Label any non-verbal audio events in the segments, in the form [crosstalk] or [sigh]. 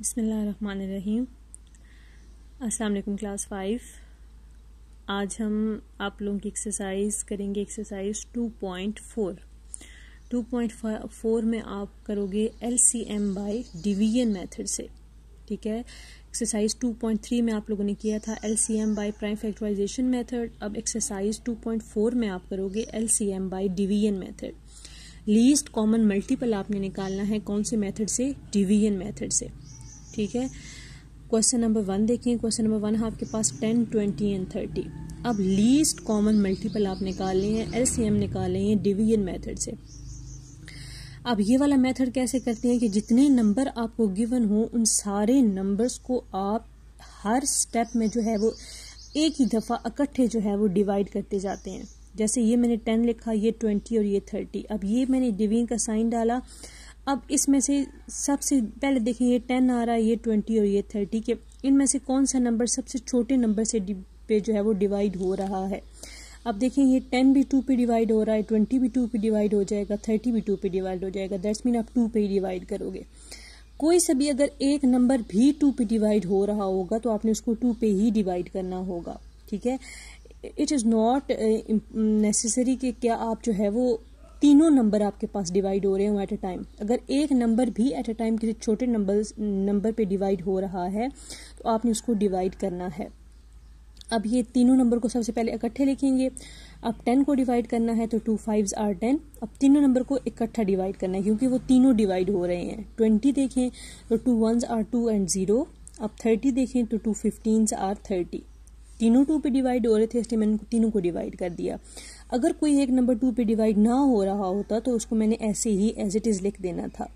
बसमीम असलकम class five आज हम आप लोगों की एक्सरसाइज करेंगे exercise two point four two point four में आप करोगे L C M by division method से ठीक है एक्सरसाइज टू पॉइंट थ्री में आप लोगों ने किया था L C M by prime factorization method अब एक्सरसाइज टू पॉइंट फोर में आप करोगे L C M by division method least common multiple आपने निकालना है कौन से मैथड से डिवीजन मैथड से ठीक है क्वेश्चन नंबर वन देखिए क्वेश्चन नंबर वन है आपके पास टेन ट्वेंटी एंड थर्टी अब लीस्ट कॉमन मल्टीपल आप निकाले हैं एल सी एम निकाले हैं डिवीजन मेथड से अब ये वाला मेथड कैसे करते हैं कि जितने नंबर आपको गिवन हो उन सारे नंबर्स को आप हर स्टेप में जो है वो एक ही दफ़ा इकट्ठे जो है वो डिवाइड करते जाते हैं जैसे ये मैंने टेन लिखा ये ट्वेंटी और ये थर्टी अब ये मैंने डिवीजन का साइन डाला अब इसमें से सबसे पहले देखें ये टेन आ रहा है ये ट्वेंटी और ये थर्टी के इनमें से कौन सा नंबर सबसे छोटे नंबर से पे जो है वो डिवाइड हो रहा है अब देखें ये टेन भी टू पे डिवाइड हो रहा है ट्वेंटी भी टू पे डिवाइड हो जाएगा थर्टी भी टू पे डिवाइड हो जाएगा दैट्स मीन आप टू पे ही डिवाइड करोगे कोई सा भी अगर एक नंबर भी टू पे डिवाइड हो रहा होगा तो आपने उसको टू पे ही डिवाइड करना होगा ठीक है इट इज़ नॉट नेसेसरी कि क्या आप जो है वो तीनों नंबर आपके पास डिवाइड हो रहे हों एट अ टाइम अगर एक नंबर भी एट अ टाइम किसी छोटे नंबर नंबर पे डिवाइड हो रहा है तो आपने उसको डिवाइड करना है अब ये तीनों नंबर को सबसे पहले इकट्ठे लिखेंगे अब टेन को डिवाइड करना है तो टू फाइव्स आर टेन अब तीनों नंबर को इकट्ठा डिवाइड करना है क्योंकि वो तीनों डिवाइड हो रहे हैं ट्वेंटी देखें तो two one are two and zero अब थर्टी देखें तो टू फिफ्टीन आर थर्टी तीनों टू पे डिवाइड हो रहे थे इसलिए मैंने तीनों को डिवाइड कर दिया अगर कोई एक नंबर टू पे डिवाइड ना हो रहा होता तो उसको मैंने ऐसे ही एज इट इज़ लिख देना था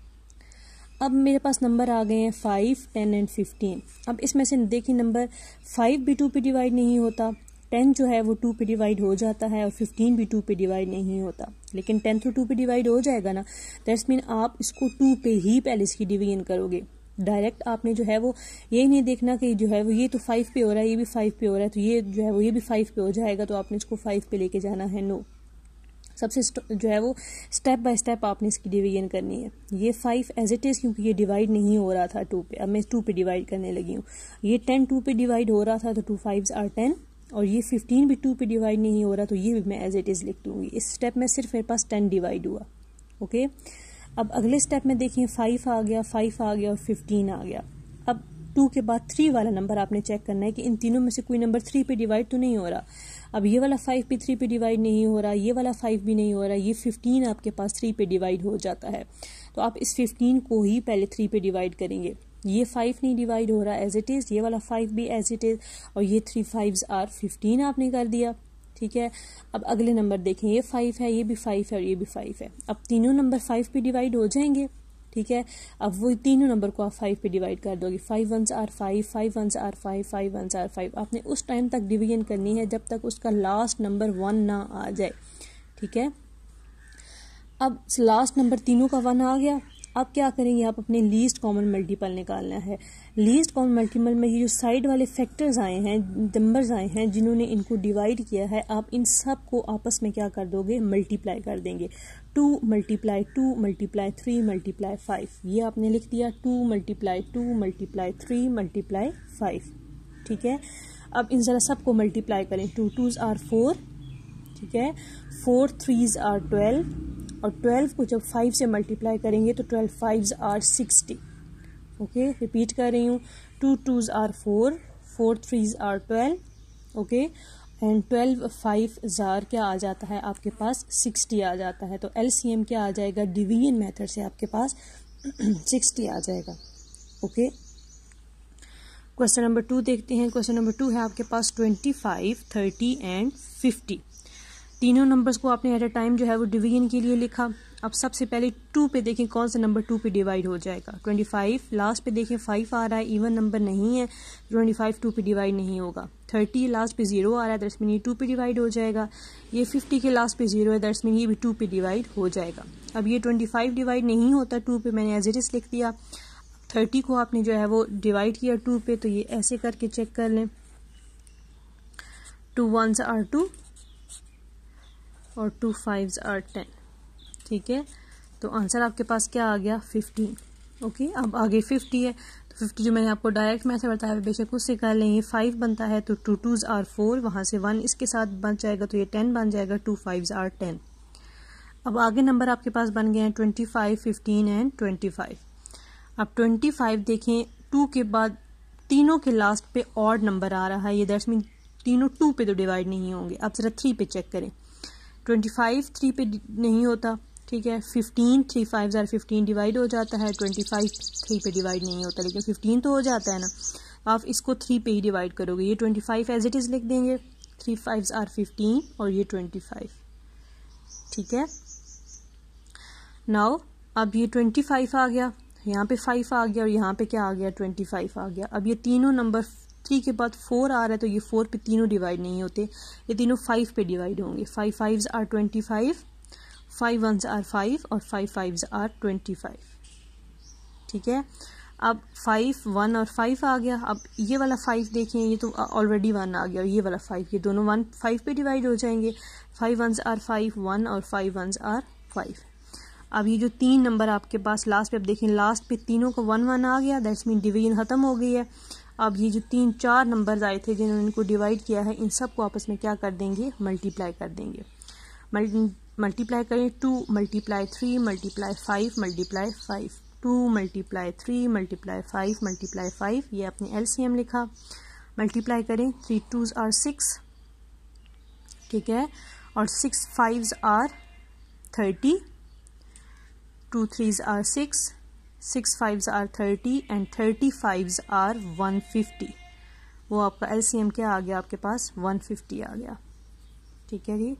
अब मेरे पास नंबर आ गए हैं फाइव टेन एंड फिफ्टीन अब इसमें से देखिए नंबर फाइव भी टू पे डिवाइड नहीं होता टेन जो है वो टू पे डिवाइड हो जाता है और फिफ्टीन भी टू पे डिवाइड नहीं होता लेकिन टेन तो टू पे डिवाइड हो जाएगा ना दैट्स मीन आप इसको टू पे ही पहले इसकी डिवीजन करोगे डायरेक्ट आपने जो है वो ये नहीं देखना कि जो है वो ये तो फाइव पे हो रहा है ये भी फाइव पे हो रहा है तो ये जो है वो ये भी फाइव पे हो जाएगा तो आपने इसको फाइव पे लेके जाना है नो सबसे जो है वो स्टेप बाय स्टेप आपने इसकी डिवीजन करनी है ये फाइव एज इट इज़ क्योंकि ये डिवाइड नहीं हो रहा था टू पे अब मैं टू पे डिवाइड करने लगी हूँ ये टेन टू पे डिवाइड हो रहा था तो टू फाइव आर टेन और ये फिफ्टीन भी टू पे डिवाइड नहीं हो रहा तो ये भी मैं एज इट इज़ लिख दूंगी इस स्टेप में सिर्फ मेरे पास टेन डिवाइड हुआ ओके okay? अब अगले स्टेप में देखिए फाइव आ गया फाइव आ गया और फिफ्टीन आ गया अब टू के बाद थ्री वाला नंबर आपने चेक करना है कि इन तीनों में से कोई नंबर थ्री पे डिवाइड तो नहीं हो रहा अब ये वाला फाइव भी थ्री पे डिवाइड नहीं हो रहा ये वाला फाइव भी नहीं हो रहा ये फिफ्टीन आपके पास थ्री पे डिवाइड हो जाता है तो आप इस फिफ्टीन को ही पहले थ्री पे डिवाइड करेंगे ये फाइव नहीं डिवाइड हो रहा एज इट इज़ ये वाला फाइव भी एज इट इज़ और ये थ्री फाइव आर फिफ्टीन आपने कर दिया ठीक है अब अगले नंबर देखें ये फाइव है ये भी फाइव है और ये भी फाइव है अब तीनों नंबर फाइव पे डिवाइड हो जाएंगे ठीक है अब वो तीनों नंबर को आप फाइव पे डिवाइड कर दोगे five one are five five one are five five one are five आपने उस टाइम तक डिवीजन करनी है जब तक उसका लास्ट नंबर वन ना आ जाए ठीक है अब लास्ट नंबर तीनों का वन आ गया अब क्या करेंगे आप अपने लीस्ट कॉमन मल्टीपल निकालना है लीस्ट कॉमन मल्टीपल में ये जो साइड वाले फैक्टर्स आए हैं नंबर्स आए हैं जिन्होंने इनको डिवाइड किया है आप इन सब को आपस में क्या कर दोगे मल्टीप्लाई कर देंगे two multiply two multiply three multiply five ये आपने लिख दिया two multiply two multiply three multiply five ठीक है अब इन ज़रा सबको मल्टीप्लाई करें टू टूज़ आर फोर ठीक है फोर थ्रीज़ आर ट्वेल्व और ट्वेल्व को जब फाइव से मल्टीप्लाई करेंगे तो twelve fives are sixty okay repeat कर रही हूँ two twos are four four threes are twelve okay and twelve five are क्या आ जाता है आपके पास सिक्सटी आ जाता है तो एल सी एम क्या आ जाएगा डिवीजन मेथड से आपके पास [clears throat] सिक्सटी आ जाएगा ओके क्वेश्चन नंबर टू देखते हैं क्वेश्चन नंबर टू है आपके पास twenty five thirty and fifty तीनों नंबर्स को आपने एट अ टाइम जो है वो डिवीजन के लिए लिखा अब सबसे पहले टू पे देखें कौन सा नंबर टू पे डिवाइड हो जाएगा ट्वेंटी फाइव लास्ट पे देखें फाइव आ रहा है इवन नंबर नहीं है ट्वेंटी फाइव टू पे डिवाइड नहीं होगा थर्टी लास्ट पे जीरो आ रहा है दस मिनट ये टू पे डिवाइड हो जाएगा ये फिफ्टी के लास्ट पे जीरो है दस मिनट ये भी टू पे डिवाइड हो जाएगा अब ये ट्वेंटी फाइव डिवाइड नहीं होता टू पे मैंने एज इट इज लिख दिया थर्टी को आपने जो है वो डिवाइड किया टू पे तो ये ऐसे करके चेक कर लें टू वन आर टू और टू फाइव्स आर टेन ठीक है तो आंसर आपके पास क्या आ गया फिफ्टीन ओके अब आगे फिफ्टी है तो फिफ्टी जो मैंने आपको डायरेक्ट मैथ बताया बेशक उससे कर लेंगे फाइव बनता है तो टू टूज़ आर फोर वहाँ से वन इसके साथ बन जाएगा तो ये टेन बन जाएगा टू फाइव आर टेन अब आगे नंबर आपके पास बन गए हैं twenty five fifteen and twenty five अब ट्वेंटी फाइव देखें टू के बाद तीनों के लास्ट पे ऑड नंबर आ रहा है ये दैट्स मीन तीनों टू पे तो डिवाइड नहीं होंगे अब ज़रा थ्री पे चेक करें ट्वेंटी फाइव थ्री पे नहीं होता ठीक है fifteen three five are fifteen divide हो जाता है ट्वेंटी फाइव थ्री पे डिवाइड नहीं होता लेकिन फिफ्टीन तो हो जाता है ना आप इसको थ्री पे ही डिवाइड करोगे ये twenty five as it is लिख देंगे थ्री फाइव आर फिफ्टीन और ये ट्वेंटी फाइव ठीक है नाउ अब ये ट्वेंटी फाइव आ गया यहाँ पे फाइव आ गया और यहाँ पे क्या आ गया ट्वेंटी फाइव आ गया अब ये तीनों नंबर थ्री के बाद फोर आ रहा है तो ये फोर पे तीनों डिवाइड नहीं होते ये तीनों फाइव पे डिवाइड होंगे five fives are twenty five five one are five और five fives are twenty five ठीक है अब फाइव वन और फाइव आ गया अब ये वाला फाइव देखें ये तो ऑलरेडी वन आ गया और ये वाला फाइव ये दोनों वन फाइव पे डिवाइड हो जाएंगे five one are five one और फाइव वन आर फाइव अब ये जो तीन नंबर आपके पास लास्ट पे अब देखें लास्ट पे तीनों का वन वन आ गया दैट्स मीन डिवीजन ख़त्म हो गई है अब ये जो तीन चार नंबर्स आए थे जिन्होंने इनको डिवाइड किया है इन सबको आपस में क्या कर देंगे मल्टीप्लाई कर देंगे मल्टीप्लाई करें two multiply three multiply five multiply five two multiply three multiply five multiply five ये आपने एल लिखा मल्टीप्लाई करें थ्री टूज़ आर सिक्स ठीक है और six fives are thirty two threes are six six fives are thirty and thirty fives are one fifty वो आपका L C M क्या आ गया आपके पास वन फिफ्टी आ गया ठीक है जी